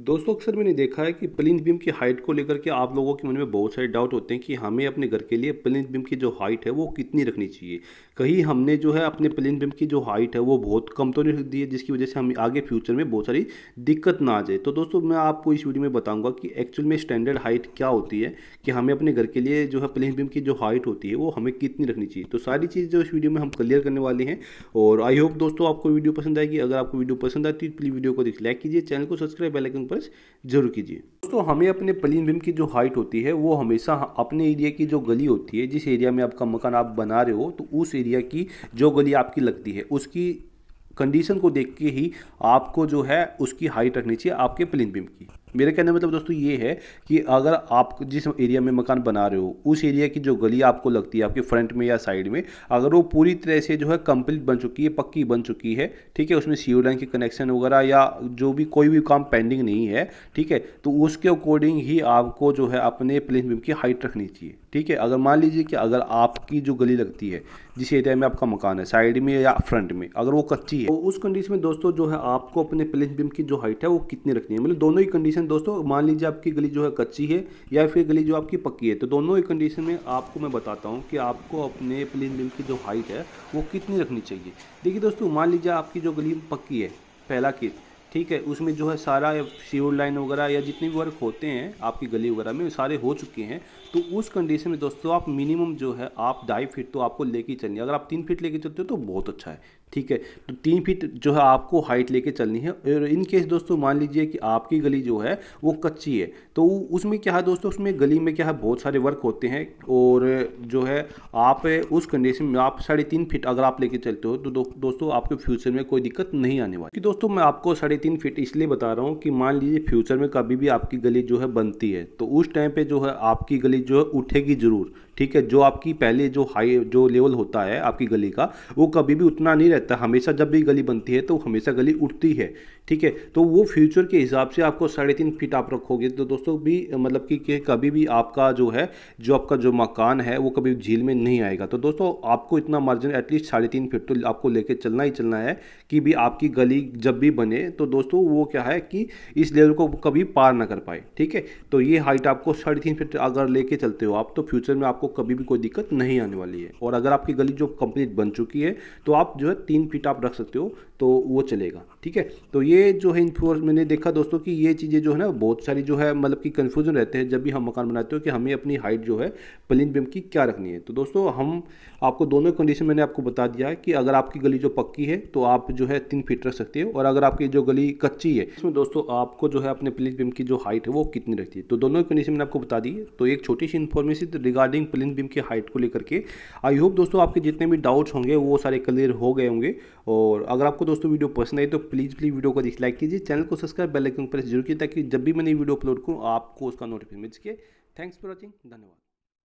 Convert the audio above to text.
दोस्तों अक्सर मैंने देखा है कि प्लिन बीम की हाइट को लेकर के आप लोगों के मन में बहुत सारे डाउट होते हैं कि हमें अपने घर के लिए प्लिन बीम की जो हाइट है वो कितनी रखनी चाहिए कहीं हमने जो है अपने प्लिन बीम की जो हाइट है वो बहुत कम तो नहीं रख दी है जिसकी वजह से हमें आगे फ्यूचर में बहुत सारी दिक्कत ना आ जाए तो दोस्तों मैं आपको इस वीडियो में बताऊँगा कि एक्चुअल में स्टैंडर्ड हाइट क्या होती है कि हमें अपने घर के लिए जो है प्लिन बीम की जो हाइट होती है वो हमें कितनी रखनी चाहिए तो सारी चीज़ जो इस वीडियो में हम क्लियर करने वाले हैं और आई होप दोस्तों आपको वीडियो पसंद आएगी अगर आपको वीडियो पसंद आती है प्लीज़ वीडियो तो को लाइक कीजिए चैनल को सब्सक्राइब बेलाइकन नोटिफिकेशन पर जरूर कीजिए दोस्तों हमें अपने पलिन बीम की जो हाइट होती है वो हमेशा अपने एरिया की जो गली होती है जिस एरिया में आपका मकान आप बना रहे हो तो उस एरिया की जो गली आपकी लगती है उसकी कंडीशन को देख के ही आपको जो है उसकी हाइट रखनी चाहिए आपके प्लेन बीम की मेरे कहने मतलब दोस्तों ये है कि अगर आप जिस एरिया में मकान बना रहे हो उस एरिया की जो गली आपको लगती है आपके फ्रंट में या साइड में अगर वो पूरी तरह से जो है कंप्लीट बन चुकी है पक्की बन चुकी है ठीक है उसमें सी लाइन के कनेक्शन वगैरह या जो भी कोई भी काम पेंडिंग नहीं है ठीक है तो उसके अकॉर्डिंग ही आपको जो है अपने प्लेन बीम की हाइट रखनी चाहिए ठीक है अगर मान लीजिए कि अगर आपकी जो गली लगती है जिस एरिया में आपका मकान है साइड में या फ्रंट में अगर वो कच्ची है तो उस कंडीशन में दोस्तों जो है आपको अपने प्लेन बीम की जो हाइट है वो कितनी रखनी है मतलब दोनों ही कंडीशन कंडीशन दोस्तों मान लीजिए आपकी गली जो है कच्ची है या फिर गली जो आपकी पक्की है तो दोनों ही कंडीशन में आपको मैं बताता हूँ कि आपको अपने प्लेन बिल की जो हाइट है वो कितनी रखनी चाहिए देखिए दोस्तों मान लीजिए आपकी जो गली पक्की है पहला केस ठीक है उसमें जो है सारा सीवर लाइन वगैरह या जितने भी वर्क होते हैं आपकी गली वगैरह में सारे हो चुके हैं तो उस कंडीशन में दोस्तों आप मिनिमम जो है आप ढाई फीट तो आपको लेके चलनी है अगर आप तीन फीट लेके चलते हो तो बहुत अच्छा है ठीक है तो तीन फीट जो है आपको हाइट लेके चलनी है और इन केस दोस्तों मान लीजिए कि आपकी गली जो है वो कच्ची है तो उसमें क्या है दोस्तों उसमें गली में क्या है बहुत सारे वर्क होते हैं और जो है आप उस कंडीशन में आप साढ़े तीन फीट अगर आप लेके चलते हो तो दो, दोस्तों आपके फ्यूचर में कोई दिक्कत नहीं आने वाली कि दोस्तों मैं आपको साढ़े तीन फीट इसलिए बता रहा हूँ कि मान लीजिए फ्यूचर में कभी भी आपकी गली जो है बनती है तो उस टाइम पे जो है आपकी गली जो है उठेगी ज़रूर ठीक है जो आपकी पहले जो हाई जो लेवल होता है आपकी गली का वो कभी भी उतना नहीं रहता हमेशा जब भी गली बनती है तो हमेशा गली उठती है ठीक है तो वो फ्यूचर के हिसाब से आपको साढ़े तीन फीट आप रखोगे तो दोस्तों भी मतलब कि, कभी भी आपका जो है जो आपका जो मकान है वो कभी झील में नहीं आएगा तो दोस्तों आपको इतना मार्जिन एटलीस्ट साढ़े तीन फीट तो आपको लेके चलना ही चलना है कि भी आपकी गली जब भी बने तो दोस्तों वो क्या है कि इस लेवल को कभी पार ना कर पाए ठीक है तो ये हाइट आपको साढ़े तीन फीट अगर लेके चलते हो आप तो फ्यूचर में आपको आपको कभी भी कोई दिक्कत नहीं आने वाली है और अगर आपकी गली जो कंप्लीट बन चुकी है तो आप जो है तीन फीट आप रख सकते हो तो वो चलेगा ठीक है तो ये जो है इन्फोर्स मैंने देखा दोस्तों कि ये चीज़ें जो है ना बहुत सारी जो है मतलब कि कन्फ्यूजन रहते हैं जब भी हम मकान बनाते हो कि हमें अपनी हाइट जो है प्लिन बीम की क्या रखनी है तो दोस्तों हम आपको दोनों कंडीशन मैंने आपको बता दिया है कि अगर आपकी गली जो पक्की है तो आप जो है तीन फीट रख सकते हो और अगर आपकी जो गली कच्ची है इसमें दोस्तों आपको जो है अपने पलिन बीम की जो हाइट है वो कितनी रखती है तो दोनों कंडीशन मैंने आपको बता दी है तो एक छोटी सी इन्फॉर्मेशन रिगार्डिंग प्लिन बीम की हाइट को लेकर के आई होप दोस्तों आपके जितने भी डाउट्स होंगे वो सारे क्लियर हो गए होंगे और अगर आपको दोस्तों वीडियो पसंद आई तो प्लीज़ प्लीज़ वीडियो को लाइक कीजिए चैनल को सब्सक्राइब बेल आइकन प्रेस जरूर कीजिए ताकि जब भी मैं नई वीडियो अपलोड करूँ आपको उसका नोटिफिकेशन मिल सके थैंक्स फॉर वॉचिंग धन्यवाद